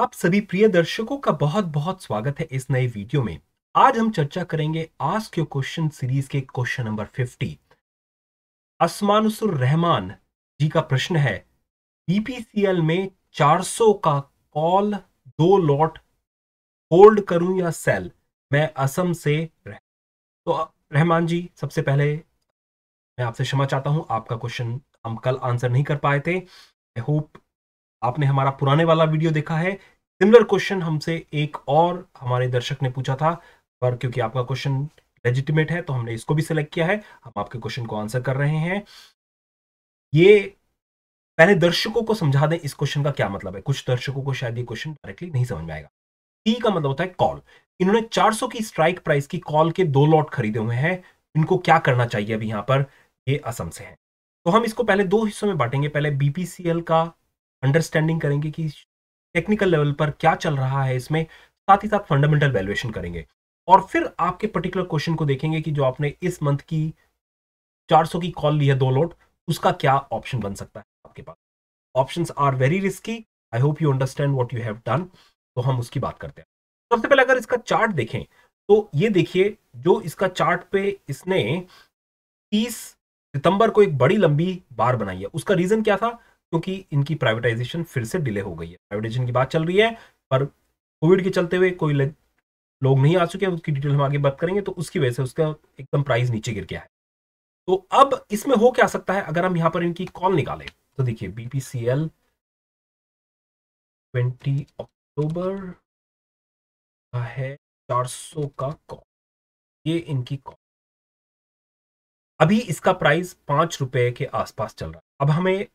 आप सभी प्रिय दर्शकों का बहुत बहुत स्वागत है इस नए वीडियो में आज हम चर्चा करेंगे आस्क योर क्वेश्चन सीरीज के क्वेश्चन नंबर 50 असमानसुर रहमान जी का प्रश्न है बीपीसीएल में 400 का कॉल दो लॉट होल्ड करूं या सेल मैं असम से रह तो रहमान जी सबसे पहले मैं आपसे क्षमा चाहता हूं आपका क्वेश्चन हम कल आंसर नहीं कर पाए थे आई होप आपने हमारा पुराने वाला वीडियो देखा है सिमिलर क्वेश्चन हमसे एक और हमारे दर्शक ने पूछा था पर क्योंकि आपका क्वेश्चन लेजिटिमेट है तो हमने इसको भी सिलेक्ट किया है हम आपके क्वेश्चन को आंसर कर रहे हैं ये पहले दर्शकों को समझा दें इस क्वेश्चन का क्या मतलब है कुछ दर्शकों को शायद ये क्वेश्चन डायरेक्टली नहीं समझ में आएगा टी का मतलब होता है कॉल इन्होंने 400 की स्ट्राइक प्राइस की कॉल के दो लॉट खरीदे हुए हैं इनको क्या करना चाहिए अभी यहां पर ये असम से है तो हम इसको पहले दो हिस्सों में बांटेंगे पहले बीपीसीएल का अंडरस्टैंडिंग करेंगे कि टेक्निकल लेवल पर क्या चल रहा है इसमें साथ ही साथ फंडामेंटल वैल्यूएशन करेंगे और फिर आपके पर्टिकुलर क्वेश्चन को देखेंगे कि जो आपने इस मंथ की 400 की कॉल ली है दो लोट उसका क्या ऑप्शन बन सकता है आपके पास options are very risky I hope you understand what you have done तो हम उसकी बात करते हैं सबसे पहले अगर इसका चार्ट देखें तो ये देखिए जो इसका चार्ट पे इसने तीस सितंबर को एक बड़ी लंबी बार बनाई है उसका रीजन क्या था क्योंकि इनकी प्राइवेटाइजेशन फिर से डिले हो गई है प्राइवेटाइजेशन की बात चल रही है पर कोविड के चलते हुए कोई लोग नहीं आ चुके उसकी डिटेल हम आगे बात करेंगे तो उसकी वजह से उसका एकदम प्राइस नीचे गिर गया है तो अब इसमें हो क्या सकता है अगर हम यहाँ पर इनकी कॉल निकालें तो देखिए बीपीसीएल ट्वेंटी अक्टूबर है 400 का कॉल ये इनकी कॉल अभी इसका प्राइस पांच रुपए के आसपास चल रहा है अब हमें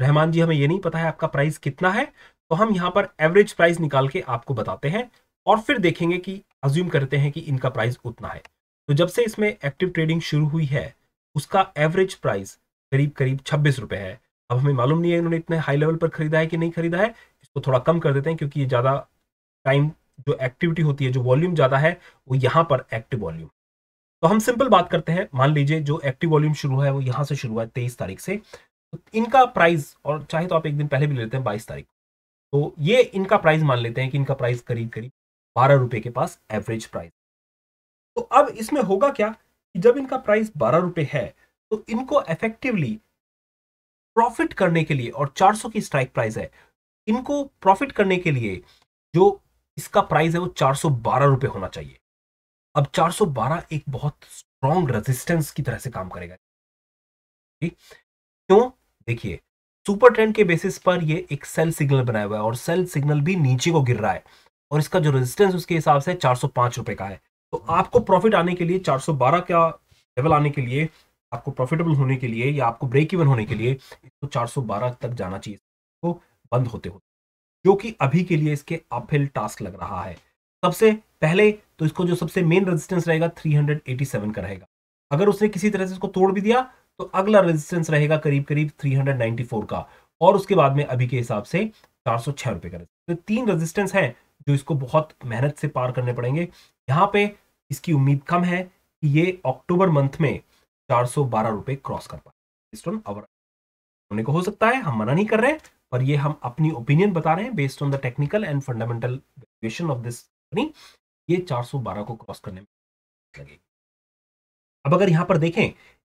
रहमान जी हमें ये नहीं पता है आपका प्राइस कितना है तो हम यहाँ पर एवरेज प्राइस निकाल के आपको बताते हैं और फिर देखेंगे कि अज्यूम करते हैं कि इनका प्राइस उतना है तो जब से इसमें एक्टिव ट्रेडिंग शुरू हुई है उसका एवरेज प्राइस करीब करीब छब्बीस रुपये है अब हमें मालूम नहीं है इन्होंने इतने हाई लेवल पर खरीदा है कि नहीं खरीदा है इसको थोड़ा कम कर देते हैं क्योंकि ये ज़्यादा टाइम जो एक्टिविटी होती है जो वॉल्यूम ज़्यादा है वो यहाँ पर एक्टिव वॉल्यूम तो हम सिंपल बात करते हैं मान लीजिए जो एक्टिव वॉल्यूम शुरू है वो यहाँ से शुरू है तेईस तारीख से इनका प्राइस और चाहे तो आप एक दिन पहले भी लेते हैं बाईस तारीख तो ये इनका प्राइस मान लेते हैं कि इनका प्राइस करीब करीब बारह रुपए के पास एवरेज प्राइस तो अब इसमें होगा क्या कि जब इनका प्राइस बारह रुपए है तो इनको इफेक्टिवली प्रॉफिट करने के लिए और 400 की स्ट्राइक प्राइस है इनको प्रॉफिट करने के लिए जो इसका प्राइस है वो चार सौ होना चाहिए अब बारह एक बहुत स्ट्रॉन्ग रेजिस्टेंस की तरह से काम करेगा क्यों देखिए सुपर ट्रेंड के बेसिस पर ये एक सेल सिग्नल बनाया हुआ है और सेल सिग्नल भी नीचे को गिर रहा है और इसका जो रेजिस्टेंस उसके हिसाब से चार सौ रुपए का है तो आपको प्रॉफिट आने के लिए 412 का लेवल आने के लिए आपको प्रॉफिटेबल होने के लिए या आपको ब्रेक इवन होने के लिए इसको 412 तक जाना चाहिए तो बंद होते होते जो कि अभी के लिए इसके अपहिल टास्क लग रहा है सबसे पहले तो इसको जो सबसे मेन रेजिस्टेंस रहेगा 387 का रहेगा अगर उसने किसी तरह से इसको तोड़ भी दिया तो अगला रेजिस्टेंस रहेगा करीब करीब 394 का और उसके बाद में अभी के हिसाब से चार सौ छह रुपए का तो तीन रेजिस्टेंस हैं जो इसको बहुत मेहनत से पार करने पड़ेंगे यहाँ पे इसकी उम्मीद कम है कि ये अक्टूबर मंथ में चार सौ बारह रुपए क्रॉस कर पाए ऑन अवर होने को हो सकता है हम मना नहीं कर रहे हैं पर ये हम अपनी ओपिनियन बता रहे हैं based on the technical and fundamental of this company ये चार को क्रॉस करने में लगेगी अब अगर यहाँ पर देखें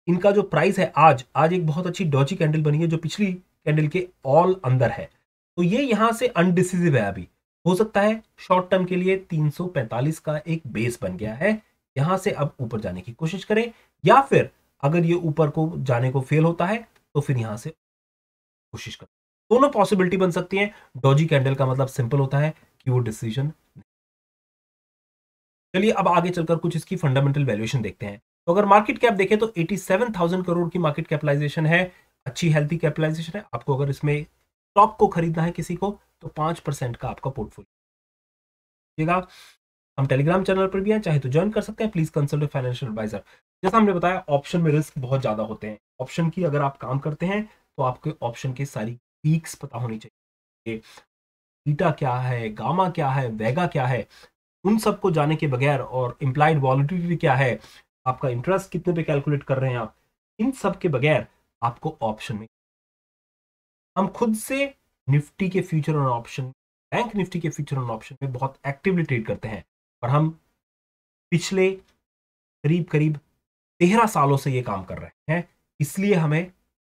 इनका जो प्राइस है आज आज एक बहुत अच्छी डॉची कैंडल बनी है जो पिछली कैंडल के ऑल अंदर है तो ये यहाँ से अनडिसिजिव है अभी हो सकता है शॉर्ट टर्म के लिए 345 का एक बेस बन गया है यहाँ से अब ऊपर जाने की कोशिश करें या फिर अगर ये ऊपर को जाने को फेल होता है तो फिर यहाँ से कोशिश करें दोनों पॉसिबिलिटी बन सकती है डॉजी कैंडल का मतलब सिंपल होता है कि वो डिसीजन चलिए अब आगे चलकर कुछ इसकी फंडामेंटल वैल्यूएशन देखते हैं तो अगर मार्केट कैप देखें तो 87,000 करोड़ की मार्केट कैपिटलाइजेशन है अच्छी हेल्थी कैपिटलाइजेशन है आपको अगर इसमें स्टॉक को खरीदना है किसी को तो पांच का आपका पोर्टफोलियो हम टेलीग्राम चैनल पर भी हैं चाहे तो ज्वाइन कर सकते हैं प्लीज कंसल्ट फाइनेंशियल एडवाइजर जैसा हमने बताया ऑप्शन में रिस्क बहुत ज्यादा होते हैं ऑप्शन की अगर आप काम करते हैं तो आपके ऑप्शन के सारी पीक्स पता होनी चाहिए बीटा क्या है गामा क्या है वेगा क्या है उन सबको जाने के बगैर और इम्प्लाइड वॉलिटी क्या है आपका इंटरेस्ट कितने पे कैलकुलेट कर रहे हैं आप इन सब के बगैर आपको ऑप्शन में हम खुद से निफ्टी के future and option bank Nifty के फ्यूचर ऑन ऑप्शन में बहुत एक्टिवली ट्रेड करते हैं और हम पिछले करीब करीब तेरह सालों से ये काम कर रहे हैं इसलिए हमें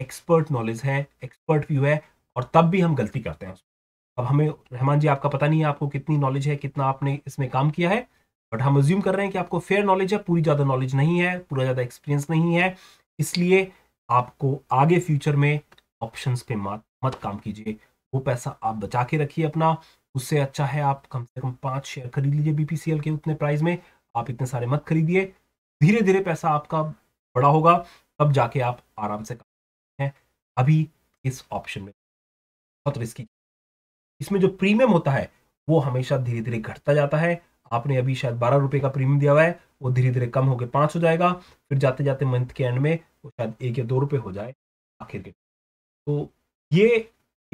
एक्सपर्ट नॉलेज है एक्सपर्ट व्यू है और तब भी हम गलती करते हैं अब हमें रहमान जी आपका पता नहीं है आपको कितनी नॉलेज है कितना आपने इसमें काम किया है बट हम अज्यूम कर रहे हैं कि आपको फेयर नॉलेज है पूरी ज़्यादा नॉलेज नहीं है पूरा ज़्यादा एक्सपीरियंस नहीं है इसलिए आपको आगे फ्यूचर में ऑप्शंस पे मत मत काम कीजिए वो पैसा आप बचा के रखिए अपना उससे अच्छा है आप कम से कम पाँच शेयर खरीद लीजिए बीपीसीएल के उतने प्राइस में आप इतने सारे मत खरीदिए धीरे धीरे पैसा आपका बड़ा होगा तब जाके आप आराम से काम हैं अभी इस ऑप्शन में बहुत रिस्की इसमें जो प्रीमियम होता है वो हमेशा धीरे धीरे घटता जाता है आपने अभी शायद बारह रुपये का प्रीमियम दिया हुआ है वो धीरे धीरे कम होकर पाँच हो जाएगा फिर जाते जाते मंथ के एंड में वो शायद एक या दो रुपये हो जाए आखिर के तो ये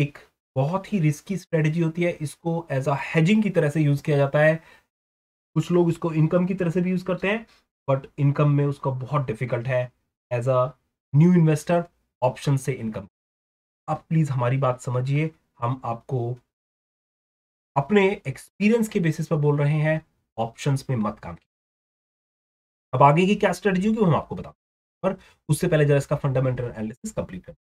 एक बहुत ही रिस्की स्ट्रेटजी होती है इसको एज अ हैजिंग की तरह से यूज़ किया जाता है कुछ लोग इसको इनकम की तरह से भी यूज़ करते हैं बट इनकम में उसका बहुत डिफिकल्ट है as a new investor option से इनकम आप प्लीज़ हमारी बात समझिए हम आपको अपने एक्सपीरियंस के बेसिस पर बोल रहे हैं ऑप्शन में मत काम अब आगे की क्या स्ट्रेटजी होगी हम आपको बताते पर उससे पहले जरा इसका फंडामेंटल एनालिसिस कंप्लीट करें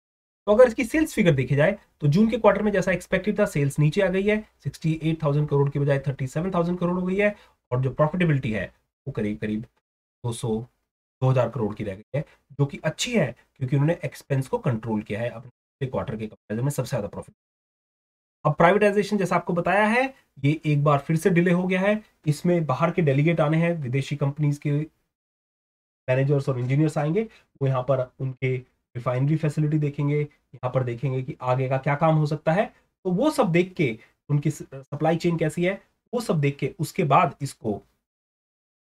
तो अगर इसकी सेल्स फिगर देखी जाए तो जून के क्वार्टर में जैसा एक्सपेक्टेड था सेल्स नीचे आ गई है 68,000 करोड़ की बजाय 37,000 करोड़ हो गई है और जो प्रॉफिटेबिलिटी है वो करीब करीब 200 2000 करोड़ की रह गई है जो कि अच्छी है क्योंकि उन्होंने एक्सपेंस को कंट्रोल किया है अपने क्वार्टर के कंपेरिजन में सबसे ज्यादा प्रॉफिट अब प्राइवेटाइजेशन जैसा आपको बताया है ये एक बार फिर से डिले हो गया है इसमें बाहर के डेलीगेट आने हैं विदेशी कंपनीज के मैनेजर्स और इंजीनियर्स आएंगे वो यहाँ पर उनके रिफाइनरी फैसिलिटी देखेंगे यहाँ पर देखेंगे कि आगे का क्या काम हो सकता है तो वो सब देख के उनकी सप्लाई चेन कैसी है वो सब देख के उसके बाद इसको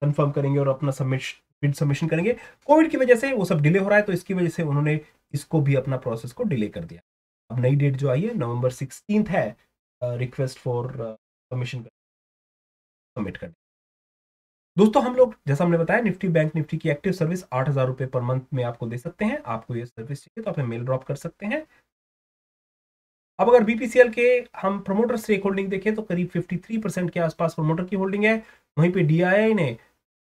कंफर्म करेंगे और अपना सबमिट सबमिशन करेंगे कोविड की वजह से वो सब डिले हो रहा है तो इसकी वजह से उन्होंने इसको भी अपना प्रोसेस को डिले कर दिया अब नई डेट जो आई है नवंबर सिक्सटीन है रिक्वेस्ट फॉर कमीशन सबमिट करने दोस्तों हम लोग जैसा हमने बताया निफ्टी बैंक निफ्टी की एक्टिव सर्विस आठ हजार रुपए पर मंथ में आपको दे सकते हैं आपको ये सर्विस चाहिए तो आप मेल ड्रॉप कर सकते हैं अब अगर बीपीसीएल के हम प्रमोटर स्टेक होल्डिंग देखें तो करीब 53 परसेंट के आसपास प्रमोटर की होल्डिंग है वहीं पे डीआईआई ने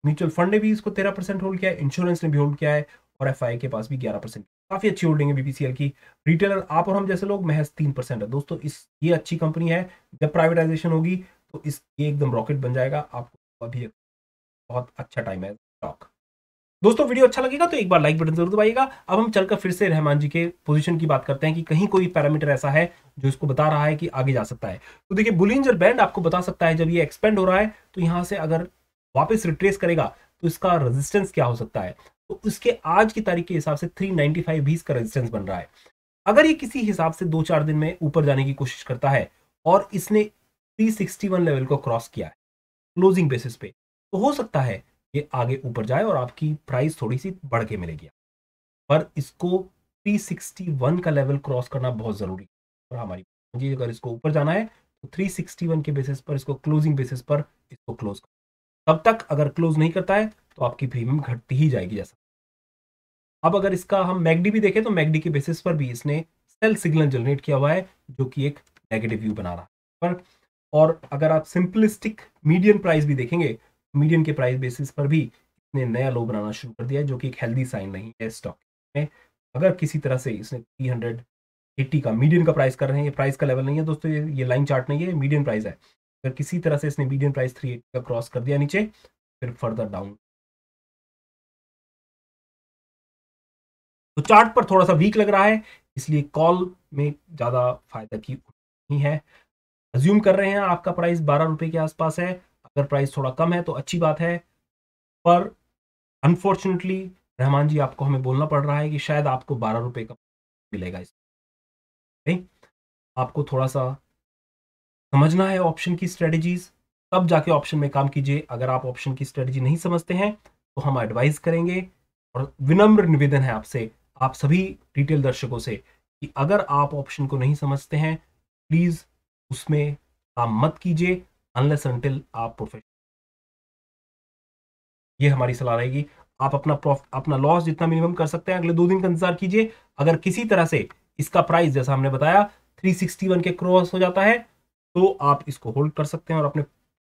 म्यूचुअल फंड ने भी इसको 13 परसेंट होल्ड किया इंश्योरेंस ने भी होल्ड किया है और एफ के पास भी 11 परसेंट काफ़ी अच्छी होल्डिंग है बीपीसीएल की रिटेलर आप और हम जैसे लोग महज तीन परसेंट है दोस्तों इस ये अच्छी कंपनी है जब प्राइवेटाइजेशन होगी तो इस ये एकदम रॉकेट बन जाएगा आपको अभी बहुत अच्छा टाइम है स्टॉक दोस्तों वीडियो अच्छा लगेगा तो एक बार लाइक बटन जरूर दबाइएगा अब हम चलकर फिर से रहमान जी के पोजीशन की बात करते हैं कि कहीं कोई पैरामीटर ऐसा है जो इसको बता रहा है कि आगे जा सकता है तो देखिए बुलिंजर बैंड आपको बता सकता है जब ये एक्सपेंड हो रहा है तो यहां से अगर वापस रिट्रेस करेगा तो इसका रेजिस्टेंस क्या हो सकता है तो उसके आज की तारीख के हिसाब से 395 नाइनटी फाइव का रेजिस्टेंस बन रहा है अगर ये किसी हिसाब से दो चार दिन में ऊपर जाने की कोशिश करता है और इसने 361 लेवल को क्रॉस किया है क्लोजिंग बेसिस पे तो हो सकता है ये आगे ऊपर जाए और आपकी प्राइस थोड़ी सी बढ़ के मिलेगी पर इसको 361 का लेवल क्रॉस करना बहुत ज़रूरी है और हमारी जी अगर इसको ऊपर जाना है तो 361 के बेसिस पर इसको क्लोजिंग बेसिस पर इसको क्लोज कर तब तक अगर क्लोज नहीं करता है तो आपकी प्रीमियम घटती ही जाएगी जैसा अब अगर इसका हम मैगडी भी देखें तो मैगडी के बेसिस पर भी इसने सेल सिग्नल जनरेट किया हुआ है जो कि एक नेगेटिव व्यू बना रहा है पर और अगर आप सिंपलिस्टिक मीडियम प्राइस भी देखेंगे मीडियम तो के प्राइस बेसिस पर भी इसने नया लो बनाना शुरू कर दिया जो कि एक हेल्दी साइन नहीं है स्टॉक में अगर किसी तरह से इसने थ्री हंड्रेड एट्टी का मीडियम का प्राइस कर रहे हैं ये प्राइस का लेवल नहीं है दोस्तों ये ये लाइन चार्ट नहीं है मीडियम प्राइस है अगर किसी तरह से इसने मीडियम प्राइस थ्री का क्रॉस कर दिया नीचे फिर फर्दर डाउन तो चार्ट पर थोड़ा सा वीक लग रहा है इसलिए कॉल में ज़्यादा फायदा की नहीं है अज्यूम कर रहे हैं आपका प्राइस बारह रुपए के आसपास है अगर प्राइस थोड़ा कम है तो अच्छी बात है पर अनफॉर्चुनेटली रहमान जी आपको हमें बोलना पड़ रहा है कि शायद आपको बारह रुपए का मिलेगा इस आपको थोड़ा सा समझना है ऑप्शन की स्ट्रेटजीज तब जाके ऑप्शन में काम कीजिए अगर आप ऑप्शन की स्ट्रेटजी नहीं समझते हैं तो हम एडवाइज करेंगे और विनम्र निवेदन है आपसे आप सभी रिटेल दर्शकों से कि अगर आप ऑप्शन को नहीं समझते हैं प्लीज़ उसमें काम मत कीजिए अनलेस अनटिल आप प्रोफेशनल ये हमारी सलाह रहेगी आप अपना अपना लॉस जितना मिनिमम कर सकते हैं अगले दो दिन का इंतजार कीजिए अगर किसी तरह से इसका प्राइस जैसा हमने बताया 361 के क्रॉस हो जाता है तो आप इसको होल्ड कर सकते हैं और अपने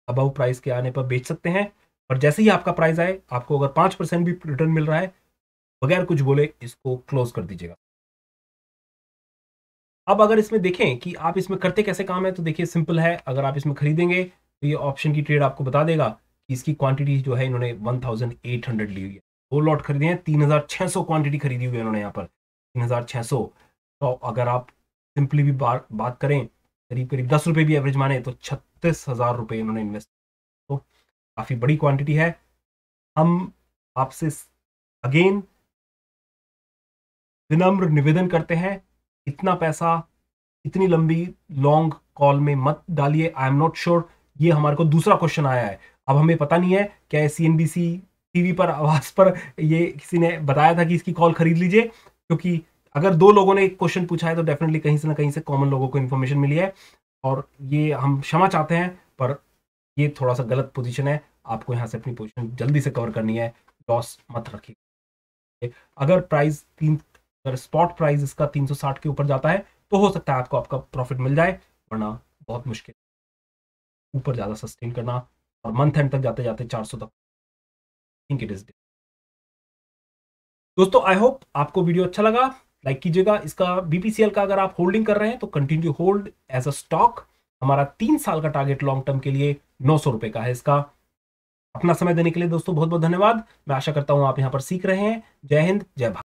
अबव प्राइस के आने पर बेच सकते हैं और जैसे ही आपका प्राइस आए आपको अगर पांच परसेंट भी रिटर्न मिल रहा है बगैर कुछ बोले इसको क्लोज कर दीजिएगा अब अगर इसमें देखें कि आप इसमें करते कैसे काम है तो देखिए सिंपल है अगर आप इसमें खरीदेंगे तो ये ऑप्शन की ट्रेड आपको बता देगा कि इसकी क्वांटिटी जो है इन्होंने 1800 ली हुई है दो लॉट खरीदे हैं 3600 क्वांटिटी खरीदी हुई है इन्होंने यहाँ पर 3600 तो अगर आप सिंपली भी बार बात करें करीब करीब दस रुपये भी एवरेज माने तो छत्तीस हज़ार रुपये इन्होंने इन्वेस्ट तो काफ़ी बड़ी क्वांटिटी है हम आपसे अगेन विनम्र निवेदन करते हैं इतना पैसा इतनी लंबी लॉन्ग कॉल में मत डालिए आई एम नॉट श्योर ये हमारे को दूसरा क्वेश्चन आया है अब हमें पता नहीं है क्या C N B C TV पर आवाज पर ये किसी ने बताया था कि इसकी कॉल खरीद लीजिए क्योंकि अगर दो लोगों ने एक क्वेश्चन पूछा है तो डेफिनेटली कहीं से ना कहीं से कॉमन लोगों को इन्फॉर्मेशन मिली है और ये हम क्षमा चाहते हैं पर ये थोड़ा सा गलत पोजीशन है आपको यहाँ से अपनी पोजीशन जल्दी से कवर करनी है लॉस मत रखिए अगर प्राइस तीन अगर स्पॉट प्राइस इसका 360 के ऊपर जाता है तो हो सकता है आपको आपका प्रॉफिट मिल जाए वरना बहुत मुश्किल ऊपर ज़्यादा सस्टेन करना और मंथ एंड तक जाते जाते 400 तक थिंक इट इज दोस्तों आई होप आपको वीडियो अच्छा लगा लाइक कीजिएगा इसका बीपीसीएल का अगर आप होल्डिंग कर रहे हैं तो continue hold as a stock हमारा तीन साल का टारगेट लॉन्ग टर्म के लिए नौ सौ रुपए का है इसका अपना समय देने के लिए दोस्तों बहुत बहुत धन्यवाद मैं आशा करता हूँ आप यहाँ पर सीख रहे हैं जय हिंद जय भारत